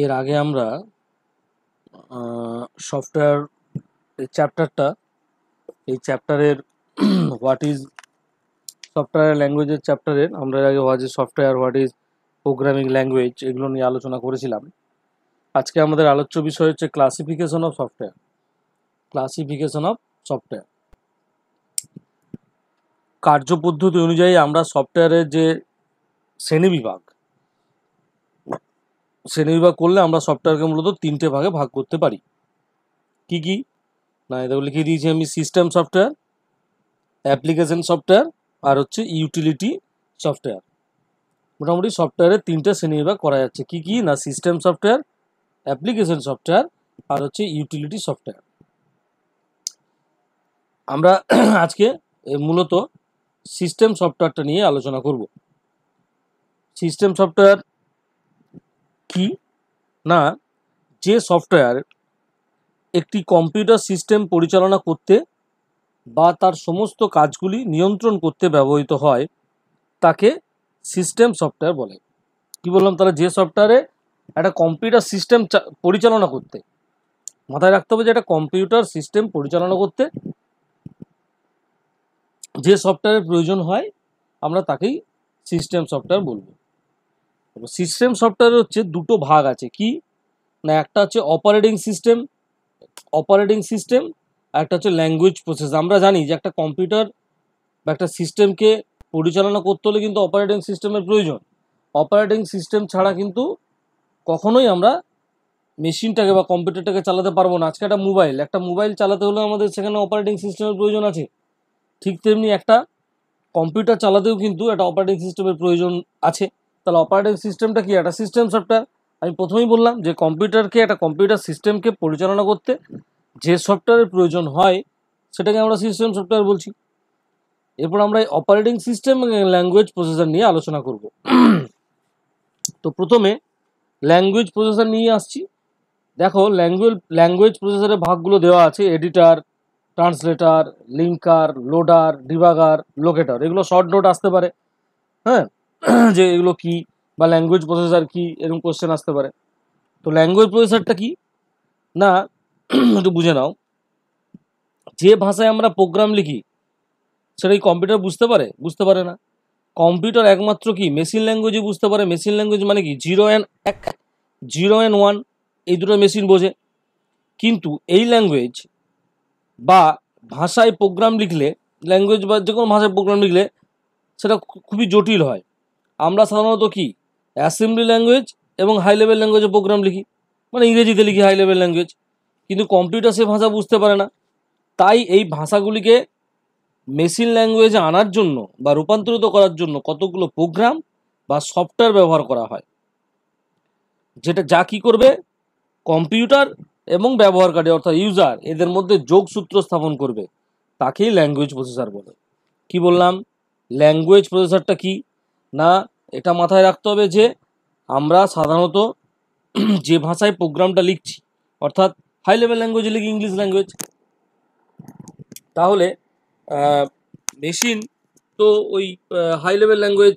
এর আগে আমরা সফটওয়্যার চ্যাপ্টারটা এই চ্যাপ্টারের হোয়াট ইজ সফটওয়্যার ল্যাঙ্গুয়েজের চ্যাপ্টারের আমরা এর আগে what is software what is programming language এগুলো নিয়ে আলোচনা করেছিলাম আজকে আমাদের আলোচ্য বিষয় হচ্ছে classification of software classification of software কার্যপদ্ধতি অনুযায়ী আমরা সফটওয়্যারের যে শ্রেণীবিভাগ শ্রেণীবিভাগ করলে আমরা সফটওয়্যারকে মূলত তিনটে ভাগে ভাগ করতে পারি কি কি না এটা লিখে দিয়েছি আমি সিস্টেম সফটওয়্যার অ্যাপ্লিকেশন সফটওয়্যার আর হচ্ছে ইউটিলিটি সফটওয়্যার মোটামুটি সফটওয়্যারের তিনটে শ্রেণীবিভাগ করা যাচ্ছে কি কি না সিস্টেম সফটওয়্যার অ্যাপ্লিকেশন সফটওয়্যার আর হচ্ছে ইউটিলিটি সফটওয়্যার আমরা আজকে মূলত সিস্টেম সফটওয়্যারটা নিয়ে আলোচনা করব সিস্টেম সফটওয়্যার কি না যে সফটওয়্যার একটি কম্পিউটার সিস্টেম পরিচালনা করতে বা তার সমস্ত কাজগুলি নিয়ন্ত্রণ করতে ব্যবহৃত হয় তাকে সিস্টেম সফটওয়্যার বলে কি বললাম তাহলে যে সফটওয়্যারে একটা কম্পিউটার সিস্টেম পরিচালনা করতে মাথায় রাখতে হবে যে একটা কম্পিউটার সিস্টেম পরিচালনা করতে যে সফটওয়্যারের প্রয়োজন হয় আমরা তাকেই সিস্টেম সফটওয়্যার বলবো সিস্টেম সফটওয়্যার হচ্ছে দুটো ভাগ আছে কি না একটা হচ্ছে অপারেটিং সিস্টেম অপারেটিং সিস্টেম আর একটা হচ্ছে ল্যাঙ্গুয়েজ প্রসেস আমরা জানি যে একটা কম্পিউটার বা একটা সিস্টেমকে পরিচালনা করতে হলে কিন্তু অপারেটিং সিস্টেমের প্রয়োজন অপারেটিং সিস্টেম ছাড়া কিন্তু কখনোই আমরা মেশিনটাকে বা কম্পিউটারটাকে চালাতে পারবো না আজকে একটা মোবাইল একটা মোবাইল চালাতে হলে আমাদের সেখানে অপারেটিং সিস্টেমের প্রয়োজন আছে ঠিক তেমনি একটা কম্পিউটার চালাতেও কিন্তু একটা অপারেটিং সিস্টেমের প্রয়োজন আছে তাহলে অপারেটিং সিস্টেমটা কি একটা সিস্টেম সফটওয়্যার আমি প্রথমেই বললাম যে কম্পিউটারকে একটা কম্পিউটার সিস্টেমকে পরিচালনা করতে যে সফটওয়্যারের প্রয়োজন হয় সেটাকে আমরা সিস্টেম সফটওয়্যার বলছি এরপর আমরা এই অপারেটিং সিস্টেম ল্যাঙ্গুয়েজ প্রসেসর নিয়ে আলোচনা করব তো প্রথমে ল্যাঙ্গুয়েজ প্রসেসর নিয়ে আসছি দেখো ল্যাঙ্গুয়েজ ল্যাঙ্গুয়েজ প্রসেসরের ভাগগুলো দেওয়া আছে editor translator linker loader debugger locator এগুলো শর্ট নোট আসতে পারে হ্যাঁ যে এগুলো কি বা ল্যাঙ্গুয়েজ প্রসেসার কি এরকম কোশ্চেন আসতে পারে তো ল্যাঙ্গুয়েজ প্রসেসারটা কি না একটু বুঝে নাও যে ভাষায় আমরা প্রোগ্রাম লিখি সেটা কি কম্পিউটার বুঝতে পারে বুঝতে পারে না কম্পিউটার একমাত্র কি মেশিন ল্যাঙ্গুয়েজই বুঝতে পারে মেশিন ল্যাঙ্গুয়েজ মানে কি জিরো অ্যান্ড এক জিরো অ্যান্ড ওয়ান এই দুটো মেশিন বোঝে কিন্তু এই ল্যাঙ্গুয়েজ বা ভাষায় প্রোগ্রাম লিখলে ল্যাঙ্গুয়েজ বা যে কোনো ভাষায় প্রোগ্রাম লিখলে সেটা খুবই জটিল হয় আমরা সাধারণত কি অ্যাসেম্বলি ল্যাঙ্গুয়েজ এবং হাই লেভেল ল্যাঙ্গুয়েজে প্রোগ্রাম লিখি মানে ইংরেজিতে লিখি হাই লেভেল ল্যাঙ্গুয়েজ কিন্তু কম্পিউটার সে ভাষা বুঝতে পারে না তাই এই ভাষাগুলিকে মেশিন ল্যাঙ্গুয়েজে আনার জন্য বা রূপান্তরিত করার জন্য কতগুলো প্রোগ্রাম বা সফটওয়্যার ব্যবহার করা হয় যেটা যা কী করবে কম্পিউটার এবং ব্যবহারকারী অর্থাৎ ইউজার এদের মধ্যে যোগসূত্র স্থাপন করবে তাকেই ল্যাঙ্গুয়েজ প্রসেসার বলে কি বললাম ল্যাঙ্গুয়েজ প্রসেসারটা কী না এটা মাথায় রাখতে হবে যে আমরা সাধারণত যে ভাষায় প্রোগ্রামটা লিখছি অর্থাৎ হাই লেভেল ল্যাঙ্গুয়েজে লিখি ইংলিশ ল্যাঙ্গুয়েজ তাহলে মেশিন তো ওই হাই লেভেল ল্যাঙ্গুয়েজ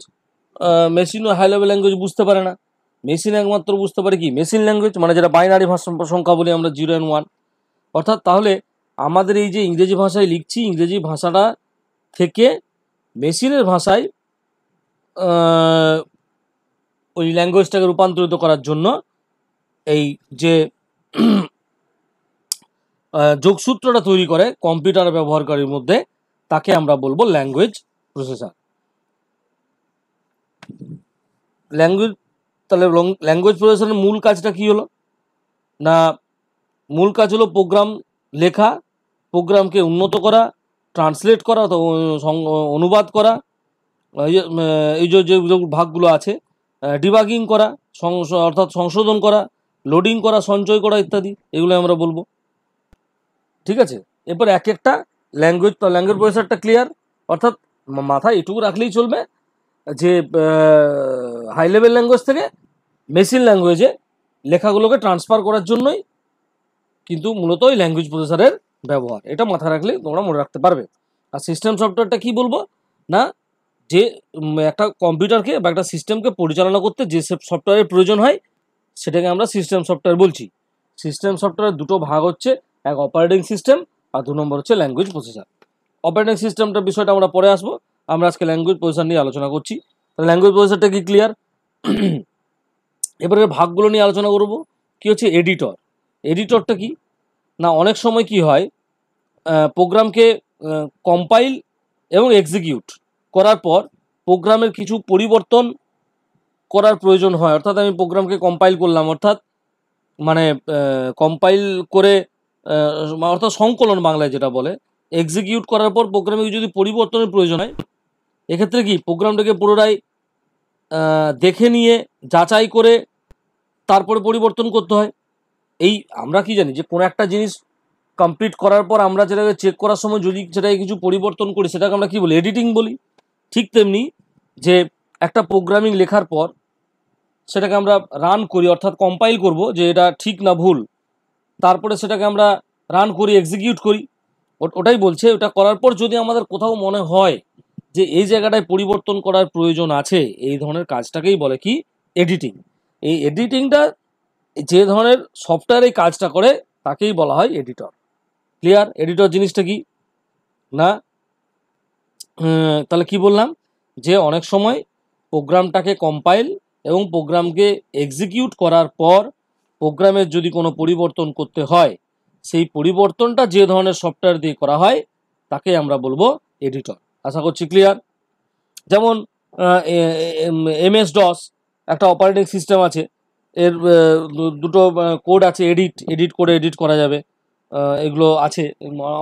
মেশিনও হাই লেভেল ল্যাঙ্গুয়েজ বুঝতে পারে না মেশিন একমাত্র বুঝতে পারে কি মেশিন ল্যাঙ্গুয়েজ মানে যেটা বাইনারি ভাষা সংখ্যা বলি আমরা জিরো অ্যান্ড ওয়ান অর্থাৎ তাহলে আমাদের এই যে ইংরেজি ভাষায় লিখছি ইংরেজি ভাষাটা থেকে মেশিনের ভাষায় ওই ল্যাঙ্গুয়েজটাকে রূপান্তরিত করার জন্য এই যে যোগসূত্রটা তৈরি করে কম্পিউটার ব্যবহারকারীর মধ্যে তাকে আমরা বলবো ল্যাঙ্গুয়েজ প্রসেসার ল্যাঙ্গুয়েজ তাহলে ল্যাঙ্গুয়েজ প্রসেসারের মূল কাজটা কি হলো না মূল কাজ হলো প্রোগ্রাম লেখা প্রোগ্রামকে উন্নত করা ট্রান্সলেট করা অনুবাদ করা ইয়ে, এই যে যে ভাগগুলো আছে ডিবাগিং করা অর্থাৎ সংশোধন করা লোডিং করা সঞ্চয় করা ইত্যাদি এগুলো আমরা বলবো ঠিক আছে এরপর এক একটা ল্যাঙ্গুয়েজ ল্যাঙ্গুয়েজ প্রসেসারটা ক্লিয়ার অর্থাৎ মাথায় এটুকু রাখলেই চলবে যে হাই লেভেল ল্যাঙ্গুয়েজ থেকে মেশিন ল্যাঙ্গুয়েজে লেখাগুলোকে ট্রান্সফার করার জন্যই কিন্তু মূলত ওই ল্যাঙ্গুয়েজ প্রসেসারের ব্যবহার এটা মাথায় রাখলে তোমরা মনে রাখতে পারবে আর সিস্টেম সফটওয়্যারটা কি বলবো না যে একটা কম্পিউটারকে বা একটা সিস্টেমকে পরিচালনা করতে যে সফটওয়্যারের প্রয়োজন হয় সেটাকে আমরা সিস্টেম সফটওয়্যার বলছি সিস্টেম সফটওয়্যারের দুটো ভাগ হচ্ছে এক অপারেটিং সিস্টেম আর দু নম্বর হচ্ছে ল্যাঙ্গুয়েজ প্রসেসার অপারেটিং সিস্টেমটার বিষয়টা আমরা পরে আসবো আমরা আজকে ল্যাঙ্গুয়েজ প্রসেসার নিয়ে আলোচনা করছি ল্যাঙ্গুয়েজ প্রসেসারটা কি ক্লিয়ার এবারে ভাগগুলো নিয়ে আলোচনা করব কি হচ্ছে এডিটর এডিটরটা কি না অনেক সময় কি হয় প্রোগ্রামকে কম্পাইল এবং এক্সিকিউট করার পর প্রোগ্রামের কিছু পরিবর্তন করার প্রয়োজন হয় অর্থাৎ আমি প্রোগ্রামকে কম্পাইল করলাম অর্থাৎ মানে কম্পাইল করে অর্থাৎ সংকলন বাংলায় যেটা বলে এক্সিকিউট করার পর প্রোগ্রামে যদি পরিবর্তনের প্রয়োজন হয় এক্ষেত্রে কি প্রোগ্রামটাকে পুনরায় দেখে নিয়ে যাচাই করে তারপরে পরিবর্তন করতে হয় এই আমরা কি জানি যে কোনো একটা জিনিস কমপ্লিট করার পর আমরা যেটাকে চেক করার সময় যদি সেটাকে কিছু পরিবর্তন করি সেটাকে আমরা কি বলি এডিটিং বলি ঠিক তেমনি যে একটা প্রোগ্রামিং লেখার পর সেটাকে আমরা রান করি অর্থাৎ কম্পাইল করব যে এটা ঠিক না ভুল তারপরে সেটাকে আমরা রান করি এক্সিকিউট করি ওটাই বলছে ওটা করার পর যদি আমাদের কোথাও মনে হয় যে এই জায়গাটায় পরিবর্তন করার প্রয়োজন আছে এই ধরনের কাজটাকেই বলে কি এডিটিং এই এডিটিংটা যে ধরনের সফটওয়্যার এই কাজটা করে তাকেই বলা হয় এডিটর ক্লিয়ার এডিটর জিনিসটা কি না তাহলে কি বললাম যে অনেক সময় প্রোগ্রামটাকে কম্পাইল এবং প্রোগ্রামকে এক্সিকিউট করার পর প্রোগ্রামের যদি কোনো পরিবর্তন করতে হয় সেই পরিবর্তনটা যে ধরনের সফটওয়্যার দিয়ে করা হয় তাকে আমরা বলবো এডিটর আশা করছি ক্লিয়ার যেমন এমএস ডস একটা অপারেটিং সিস্টেম আছে এর দুটো কোড আছে এডিট এডিট করে এডিট করা যাবে এগুলো আছে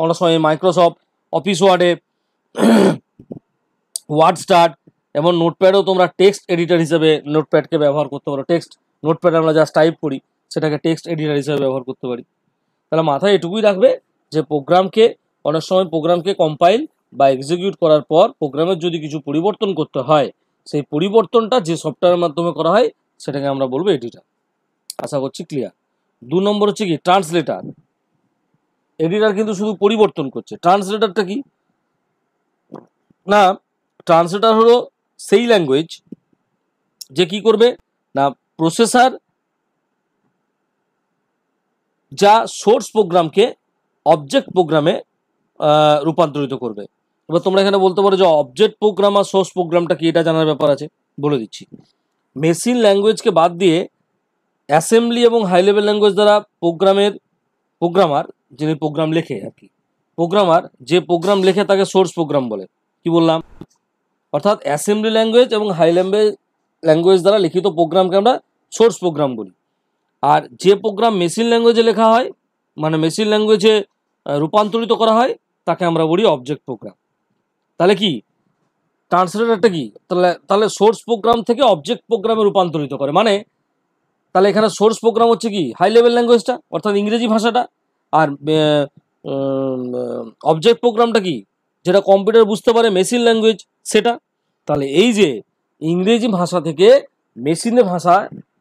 অনেক সময় মাইক্রোসফট অফিস ওয়ার্ডে ওয়ার্ড স্টার্ট এবং নোটপ্যাডও তোমরা টেক্সট এডিটর হিসেবে নোটপ্যাডকে ব্যবহার করতে পারো টেক্সট নোটপ্যাড আমরা জাস্ট টাইপ করি সেটাকে টেক্সট এডিটার হিসেবে ব্যবহার করতে পারি তাহলে মাথায় এটুকুই রাখবে যে প্রোগ্রামকে অনেক সময় প্রোগ্রামকে কম্পাইল বা এক্সিকিউট করার পর প্রোগ্রামের যদি কিছু পরিবর্তন করতে হয় সেই পরিবর্তনটা যে সফটওয়্যারের মাধ্যমে করা হয় সেটাকে আমরা বলবো এডিটার আশা করছি ক্লিয়ার দু নম্বর হচ্ছে কি ট্রান্সলেটার এডিটার কিন্তু শুধু পরিবর্তন করছে ট্রান্সলেটারটা কি না ট্রান্সলেটার হলো সেই ল্যাঙ্গুয়েজ যে কি করবে না প্রসেসার যা সোর্স প্রোগ্রামকে অবজেক্ট প্রোগ্রামে রূপান্তরিত করবে এবার তোমরা এখানে বলতে পারো যে অবজেক্ট প্রোগ্রাম আর সোর্স প্রোগ্রামটা কি এটা জানার ব্যাপার আছে বলে দিচ্ছি মেশিন ল্যাঙ্গুয়েজকে বাদ দিয়ে অ্যাসেম্বলি এবং হাই লেভেল ল্যাঙ্গুয়েজ দ্বারা প্রোগ্রামের প্রোগ্রামার যিনি প্রোগ্রাম লেখে আর কি প্রোগ্রামার যে প্রোগ্রাম লেখে তাকে সোর্স প্রোগ্রাম বলে কি বললাম অর্থাৎ অ্যাসেম্বলি ল্যাঙ্গুয়েজ এবং হাই ল্যাঙ্গুয়েজ ল্যাঙ্গুয়েজ দ্বারা লিখিত প্রোগ্রামকে আমরা সোর্স প্রোগ্রাম বলি আর যে প্রোগ্রাম মেশিন ল্যাঙ্গুয়েজে লেখা হয় মানে মেশিন ল্যাঙ্গুয়েজে রূপান্তরিত করা হয় তাকে আমরা বলি অবজেক্ট প্রোগ্রাম তাহলে কি ট্রান্সলেটারটা কি তাহলে তাহলে সোর্স প্রোগ্রাম থেকে অবজেক্ট প্রোগ্রামে রূপান্তরিত করে মানে তাহলে এখানে সোর্স প্রোগ্রাম হচ্ছে কি হাই লেভেল ল্যাঙ্গুয়েজটা অর্থাৎ ইংরেজি ভাষাটা আর অবজেক্ট প্রোগ্রামটা কি যেটা কম্পিউটার বুঝতে পারে মেশিন ল্যাঙ্গুয়েজ সেটা তাহলে এই যে ইংরেজি ভাষা থেকে মেশিনে ভাষা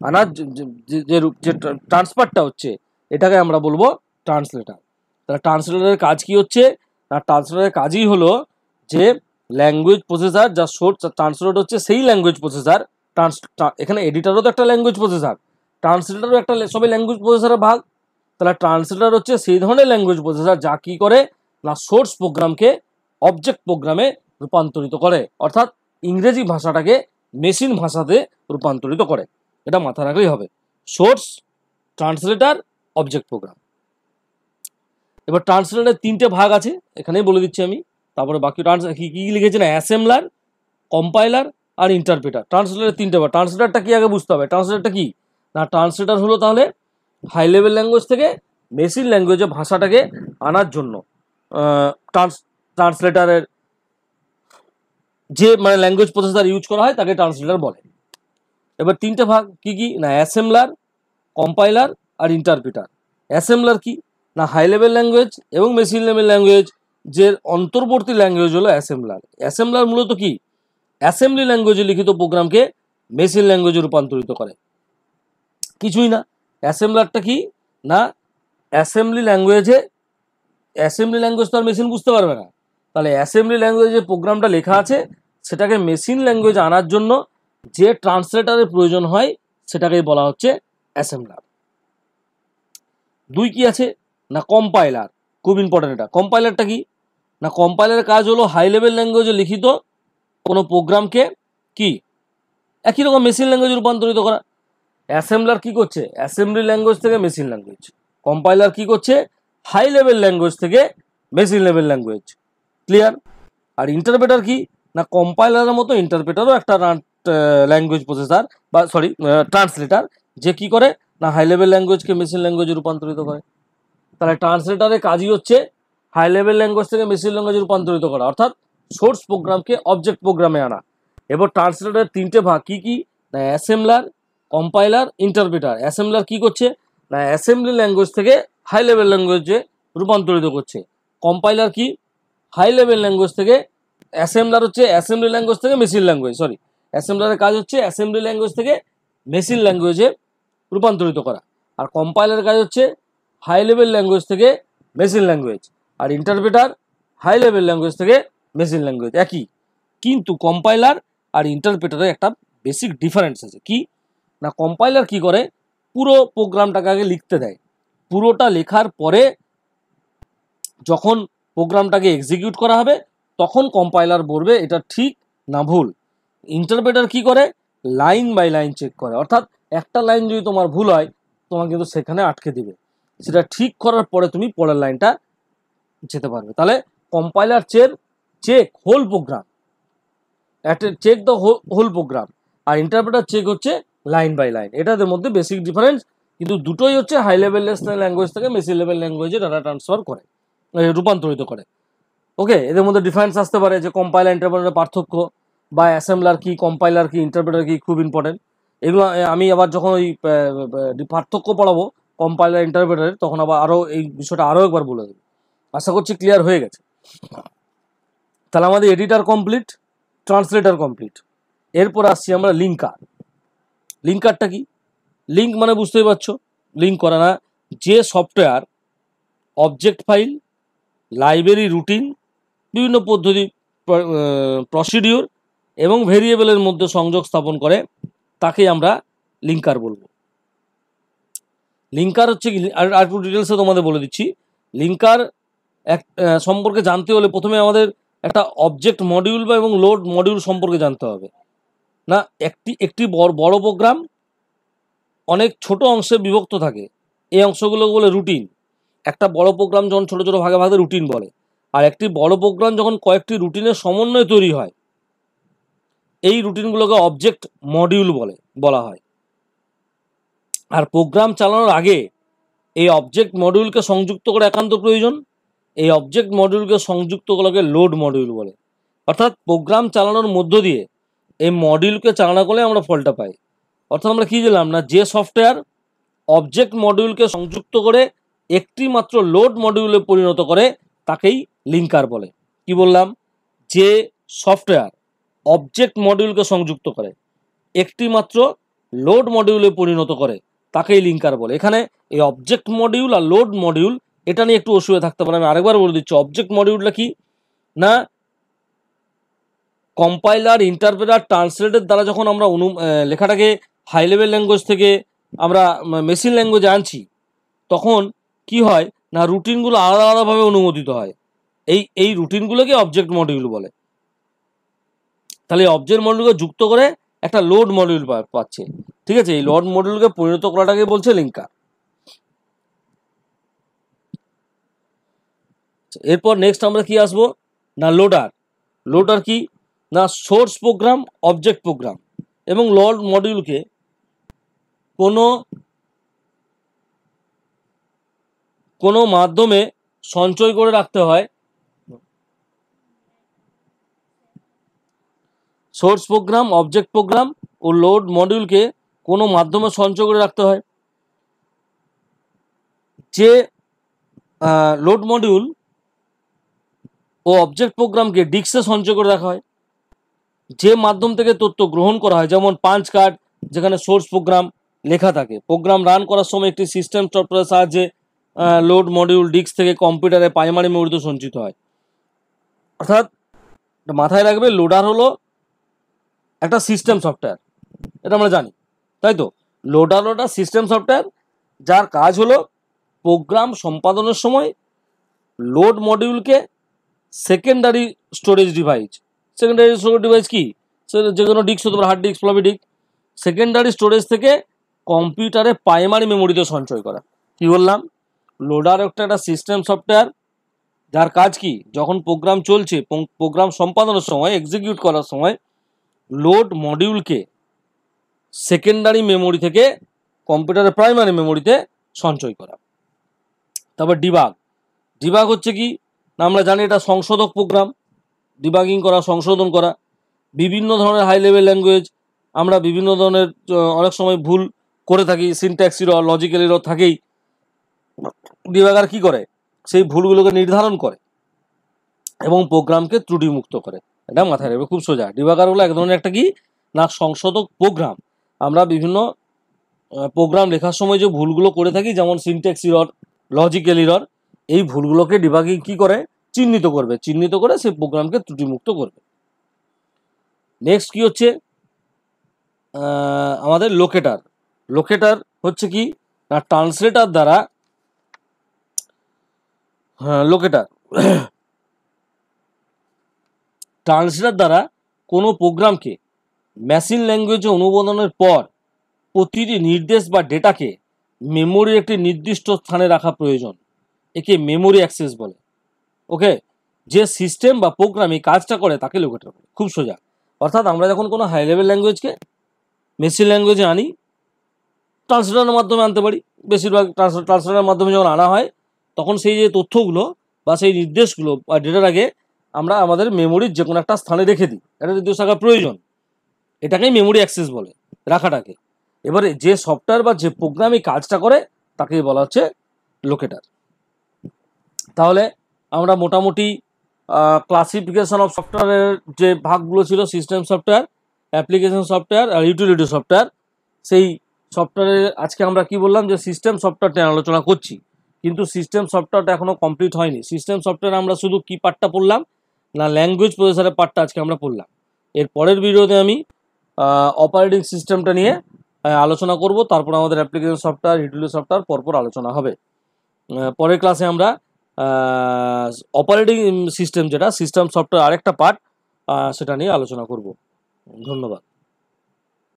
আনার যে যে ট্রান্সফারটা হচ্ছে এটাকে আমরা বলবো ট্রান্সলেটার তাহলে ট্রান্সলেটারের কাজ কি হচ্ছে না ট্রান্সলেটারের কাজই হলো যে ল্যাঙ্গুয়েজ প্রসেসার যা সোর্স ট্রান্সলেট হচ্ছে সেই ল্যাঙ্গুয়েজ প্রসেসার ট্রান্স এখানে এডিটারও তো একটা ল্যাঙ্গুয়েজ প্রসেসার ট্রান্সলেটারও একটা সবই ল্যাঙ্গুয়েজ প্রসেসারের ভাগ তাহলে ট্রান্সলেটার হচ্ছে সেই ধরনের ল্যাঙ্গুয়েজ প্রসেসার যা কী করে না সোর্স প্রোগ্রামকে অবজেক্ট প্রোগ্রামে রূপান্তরিত করে অর্থাৎ ইংরেজি ভাষাটাকে মেশিন ভাষাতে রূপান্তরিত করে এটা মাথা রাখলেই হবে সোর্স ট্রান্সলেটার অবজেক্ট প্রোগ্রাম এবার ট্রান্সলেটারের তিনটে ভাগ আছে এখানেই বলে দিচ্ছি আমি তারপরে বাকি ট্রান্স কী কী লিখেছে না অ্যাসেম্বলার কম্পাইলার আর ইন্টারপ্রেটার ট্রান্সলেটার তিনটে ভাগ ট্রান্সলেটারটা কি আগে বুঝতে হবে ট্রান্সলেটারটা কী না ট্রান্সলেটার হলো তাহলে হাই লেভেল ল্যাঙ্গুয়েজ থেকে মেশিন ল্যাঙ্গুয়েজে ভাষাটাকে আনার জন্য ট্রান্স ট্রান্সলেটারের যে মানে ল্যাঙ্গুয়েজ প্রসেসার ইউজ করা হয় তাকে ট্রান্সলেটার বলে এবার তিনটে ভাগ কি কি না অ্যাসেম্বলার কম্পাইলার আর ইন্টারপ্রিটার অ্যাসেম্বলার কি না হাই লেভেল ল্যাঙ্গুয়েজ এবং মেশিন লেভেল ল্যাঙ্গুয়েজ যে অন্তর্বর্তী ল্যাঙ্গুয়েজ হলো অ্যাসেম্বলার অ্যাসেম্বলার মূলত কি অ্যাসেম্বলি ল্যাঙ্গুয়েজে লিখিত প্রোগ্রামকে মেশিন ল্যাঙ্গুয়েজে রূপান্তরিত করে কিছুই না অ্যাসেম্বলারটা কি না অ্যাসেম্বলি ল্যাঙ্গুয়েজে অ্যাসেম্বলি ল্যাঙ্গুয়েজ তো আর মেশিন বুঝতে পারবে না তাহলে অ্যাসেম্বলি ল্যাঙ্গুয়েজে প্রোগ্রামটা লেখা আছে সেটাকে মেশিন ল্যাঙ্গুয়েজ আনার জন্য যে ট্রান্সলেটারের প্রয়োজন হয় সেটাকেই বলা হচ্ছে অ্যাসেম্বলার দুই কি আছে না কম্পাইলার খুব ইম্পর্টেন্ট এটা কম্পাইলারটা কি না কম্পাইলারের কাজ হলো হাই লেভেল ল্যাঙ্গুয়েজে লিখিত কোনো প্রোগ্রামকে কি একই রকম মেশিন ল্যাঙ্গুয়েজে রূপান্তরিত করা অ্যাসেম্বলার কি করছে অ্যাসেম্বলি ল্যাঙ্গুয়েজ থেকে মেশিন ল্যাঙ্গুয়েজ কম্পাইলার কি করছে হাই লেভেল ল্যাঙ্গুয়েজ থেকে মেশিন লেভেল ল্যাঙ্গুয়েজ ক্লিয়ার আর ইন্টারপ্রেটার কি না কম্পাইলারের মতো ইন্টারপ্রেটারও একটা ল্যাঙ্গুয়েজ প্রসেসার বা সরি ট্রান্সলেটার যে কি করে না হাই লেভেল ল্যাঙ্গুয়েজকে মেশিন ল্যাঙ্গুয়েজে রূপান্তরিত করে তাহলে ট্রান্সলেটারের কাজই হচ্ছে হাই লেভেল ল্যাঙ্গুয়েজ থেকে মেশিন ল্যাঙ্গুয়েজে রূপান্তরিত করা অর্থাৎ সোর্স প্রোগ্রামকে অবজেক্ট প্রোগ্রামে আনা এবার ট্রান্সলেটারের তিনটে ভাগ কী কী না অ্যাসেম্বলার কম্পাইলার ইন্টারপ্রেটার অ্যাসেম্বলার কি করছে না অ্যাসেম্বলি ল্যাঙ্গুয়েজ থেকে হাই লেভেল ল্যাঙ্গুয়েজে রূপান্তরিত করছে কম্পাইলার কি হাই লেভেল ল্যাঙ্গুয়েজ থেকে অ্যাসেম্বলার হচ্ছে অ্যাসেম্বলি ল্যাঙ্গুয়েজ থেকে মেশিন ল্যাঙ্গুয়েজ সরি অ্যাসেম্বলারের কাজ হচ্ছে অ্যাসেম্বলি ল্যাঙ্গুয়েজ থেকে মেশিন ল্যাঙ্গুয়েজে রূপান্তরিত করা আর কম্পাইলার কাজ হচ্ছে হাই লেভেল ল্যাঙ্গুয়েজ থেকে মেশিন ল্যাঙ্গুয়েজ আর ইন্টারপ্রেটার হাই লেভেল ল্যাঙ্গুয়েজ থেকে মেশিন ল্যাঙ্গুয়েজ একই কিন্তু কম্পাইলার আর ইন্টারপ্রেটারে একটা বেসিক ডিফারেন্স আছে কি না কম্পাইলার কি করে পুরো প্রোগ্রামটাকে আগে লিখতে দেয় পুরোটা লেখার পরে যখন প্রোগ্রামটাকে এক্সিকিউট করা হবে তখন কম্পাইলার বলবে এটা ঠিক না ভুল ইন্টারপ্রেটার কি করে লাইন বাই লাইন চেক করে অর্থাৎ একটা লাইন যদি তোমার ভুল হয় তোমাকে কিন্তু সেখানে আটকে দিবে সেটা ঠিক করার পরে তুমি পরের লাইনটা যেতে পারবে তাহলে compiler check check whole program check the whole program আর ইন্টারপ্রেটার চেক হচ্ছে লাইন বাই লাইন এটাদের মধ্যে বেসিক ডিফারেন্স কিন্তু দুটোই হচ্ছে হাই লেভেল ন্যাশনাল ল্যাঙ্গুয়েজ থেকে মেসি লেভেল ল্যাঙ্গুয়েজে ডাটা ট্রান্সফার করে রূপান্তরিত করে ওকে এদের মধ্যে ডিফারেন্স আসতে পারে যে কম্পাইলার ইন্টারপ্রেটারের পার্থক্য বা অ্যাসেম্বলার কি কম্পাইলার কি ইন্টারপ্রেটার কি খুব ইম্পর্টেন্ট এগুলো আমি আবার যখন ওই পার্থক্য পড়াবো কম্পাইলার ইন্টারপ্রেটারের তখন আবার আরও এই বিষয়টা আরও একবার বলে দেবো আশা করছি ক্লিয়ার হয়ে গেছে তাহলে আমাদের এডিটার কমপ্লিট ট্রান্সলেটার কমপ্লিট এরপর আসছি আমরা লিঙ্কার লিঙ্কারটা কি লিঙ্ক মানে বুঝতেই পারছো লিঙ্ক করা না যে software object file library routine বিভিন্ন পদ্ধতি প্রসিডিওর এবং ভেরিয়েবলের মধ্যে সংযোগ স্থাপন করে তাকে আমরা লিঙ্কার বলবো লিঙ্কার হচ্ছে আর একটু ডিটেলসে তোমাদের বলে দিচ্ছি লিঙ্কার এক সম্পর্কে জানতে হলে প্রথমে আমাদের একটা অবজেক্ট মডিউল বা এবং লোড মডিউল সম্পর্কে জানতে হবে না একটি একটি বড় প্রোগ্রাম অনেক ছোট অংশে বিভক্ত থাকে এই অংশগুলো বলে রুটিন একটা বড় প্রোগ্রাম যখন ছোটো ছোটো ভাগে ভাগে রুটিন বলে আর একটি বড় প্রোগ্রাম যখন কয়েকটি রুটিনের সমন্বয় তৈরি হয় এই রুটিনগুলোকে অবজেক্ট মডিউল বলে বলা হয় আর প্রোগ্রাম চালানোর আগে এই অবজেক্ট মডিউলকে সংযুক্ত করা একান্ত প্রয়োজন এই অবজেক্ট মডিউলকে সংযুক্ত করাকে লোড মডিউল বলে অর্থাৎ প্রোগ্রাম চালানোর মধ্য দিয়ে এই মডিউলকে চালনা করলে আমরা ফলটা পাই অর্থাৎ আমরা কী দিলাম না যে সফটওয়্যার অবজেক্ট মডিউলকে সংযুক্ত করে একটি মাত্র লোড মডিউলে পরিণত করে তাকেই লিঙ্কার বলে কি বললাম যে সফটওয়্যার অবজেক্ট মডিউলকে সংযুক্ত করে একটি মাত্র লোড মডিউলে পরিণত করে তাকেই লিঙ্কার বলে এখানে এই অবজেক্ট মডিউল আর লোড মডিউল এটা নিয়ে একটু অসুবিধা থাকতে পারে আমি আরেকবার বলে দিচ্ছি অবজেক্ট মডিউলটা কি না কম্পাইলার ইন্টারপ্রেটার ট্রান্সলেটের দ্বারা যখন আমরা অনু লেখাটাকে হাই লেভেল ল্যাঙ্গুয়েজ থেকে আমরা মেশিন ল্যাঙ্গুয়েজে আনছি তখন কি হয় না রুটিনগুলো আলাদা আলাদাভাবে অনুমোদিত হয় এই এই রুটিনগুলোকে অবজেক্ট মডিউল বলে তাহলে অবজেক্ট মডিউলকে যুক্ত করে একটা লোড মডিউল পাচ্ছে ঠিক আছে এই লোড মডিউলকে পরিণত করাটাকে বলছে লিঙ্কার এরপর নেক্সট আমরা কি আসবো না লোডার লোডার কি না সোর্স প্রোগ্রাম অবজেক্ট প্রোগ্রাম এবং লোড মডিউলকে কোনো কোনো মাধ্যমে সঞ্চয় করে রাখতে হয় সোর্স প্রোগ্রাম অবজেক্ট প্রোগ্রাম ও লোড মডিউলকে কোনো মাধ্যমে সঞ্চয় করে রাখতে হয় যে লোড মডিউল ও অবজেক্ট প্রোগ্রামকে ডিক্সে সঞ্চয় করে রাখা হয় যে মাধ্যম থেকে তথ্য গ্রহণ করা হয় যেমন পাঞ্চ কার্ড যেখানে সোর্স প্রোগ্রাম লেখা থাকে প্রোগ্রাম রান করার সময় একটি সিস্টেম সফটওয়্যারের সাহায্যে লোড মডিউল ডিস্ক থেকে কম্পিউটারে প্রাইমারি মেমোরিতে সঞ্চিত হয় অর্থাৎ মাথায় রাখবে লোডার হলো একটা সিস্টেম সফটওয়্যার এটা আমরা জানি তাই তো লোডার হলো সিস্টেম সফটওয়্যার যার কাজ হলো প্রোগ্রাম সম্পাদনের সময় লোড মডিউলকে secondary storage device secondary storage device কি যে কোনো ডিস্ক হতে পারে hard disk floppy disk secondary storage থেকে কম্পিউটারে প্রাইমারি মেমোরিতে সঞ্চয় করা কী বললাম লোডার একটা একটা সিস্টেম সফটওয়্যার যার কাজ কি যখন প্রোগ্রাম চলছে প্রোগ্রাম সম্পাদনের সময় এক্সিকিউট করার সময় লোড মডিউলকে সেকেন্ডারি মেমোরি থেকে কম্পিউটারের প্রাইমারি মেমোরিতে সঞ্চয় করা তারপর ডিবাগ ডিবাগ হচ্ছে কি না আমরা জানি এটা সংশোধক প্রোগ্রাম ডিবাগিং করা সংশোধন করা বিভিন্ন ধরনের হাই লেভেল ল্যাঙ্গুয়েজ আমরা বিভিন্ন ধরনের অনেক সময় ভুল করে থাকি সিনট্যাক্সিরও লজিক্যালিরও থাকেই ডিবাগার কি করে সেই ভুলগুলোকে নির্ধারণ করে এবং প্রোগ্রামকে ত্রুটিমুক্ত করে এটা মাথায় রাখবে খুব সোজা ডিবাগার হলো এক ধরনের একটা কি না সংশোধক প্রোগ্রাম আমরা বিভিন্ন প্রোগ্রাম লেখার সময় যে ভুলগুলো করে থাকি যেমন সিনটেক্স ইরর লজিক্যাল ইরর এই ভুলগুলোকে ডিবাগিং কি করে চিহ্নিত করবে চিহ্নিত করে সেই প্রোগ্রামকে ত্রুটিমুক্ত করবে নেক্সট কি হচ্ছে আমাদের লোকেটার লোকেটার হচ্ছে কি না ট্রান্সলেটার দ্বারা হ্যাঁ, লোকেটার ট্রান্সলেটার দ্বারা কোনো প্রোগ্রামকে মেশিন ল্যাঙ্গুয়েজে অনুমোদনের পর প্রতিটি নির্দেশ বা ডেটাকে মেমোরির একটি নির্দিষ্ট স্থানে রাখা প্রয়োজন একে মেমোরি অ্যাক্সেস বলে ওকে যে সিস্টেম বা প্রোগ্রাম এই কাজটা করে তাকে লোকেটার বলে খুব সোজা অর্থাৎ আমরা যখন কোনো হাই লেভেল ল্যাঙ্গুয়েজকে মেশিন ল্যাঙ্গুয়েজে আনি ট্রান্সলেটারের মাধ্যমে আনতে পারি বেশিরভাগ ট্রান্সলেটারের মাধ্যমে যখন আনা হয় তখন সেই যে তথ্যগুলো বা সেই নির্দেশগুলো বা ডেটার আগে আমরা আমাদের মেমোরির যে কোনো একটা স্থানে রেখে দিই এটা নির্দেশ থাকা প্রয়োজন এটাকেই মেমোরি অ্যাক্সেস বলে রাখাটাকে এবারে যে সফটওয়্যার বা যে প্রোগ্রামে কাজটা করে তাকে বলা হচ্ছে লোকেটার তাহলে আমরা মোটামুটি ক্লাসিফিকেশন অফ সফটওয়্যারের যে ভাগগুলো ছিল সিস্টেম সফটওয়্যার অ্যাপ্লিকেশন সফটওয়্যার আর ইউটিলিটি সফটওয়্যার সেই সফটওয়্যারের আজকে আমরা কি বললাম যে সিস্টেম সফটওয়্যারটা আলোচনা করছি কিন্তু সিস্টেম সফটওয়্যারটা এখনও কমপ্লিট হয়নি সিস্টেম সফটওয়্যার আমরা শুধু কি পার্টটা পড়লাম না ল্যাঙ্গুয়েজ প্রসেসারের পার্টটা আজকে আমরা পড়লাম এর পরের ভিডিওতে আমি অপারেটিং সিস্টেমটা নিয়ে আলোচনা করব তারপর আমাদের অ্যাপ্লিকেশন সফটওয়্যার হিডুলি সফটওয়্যার পরপর আলোচনা হবে পরের ক্লাসে আমরা অপারেটিং সিস্টেম যেটা সিস্টেম সফটওয়্যার আরেকটা পার্ট সেটা নিয়ে আলোচনা করব ধন্যবাদ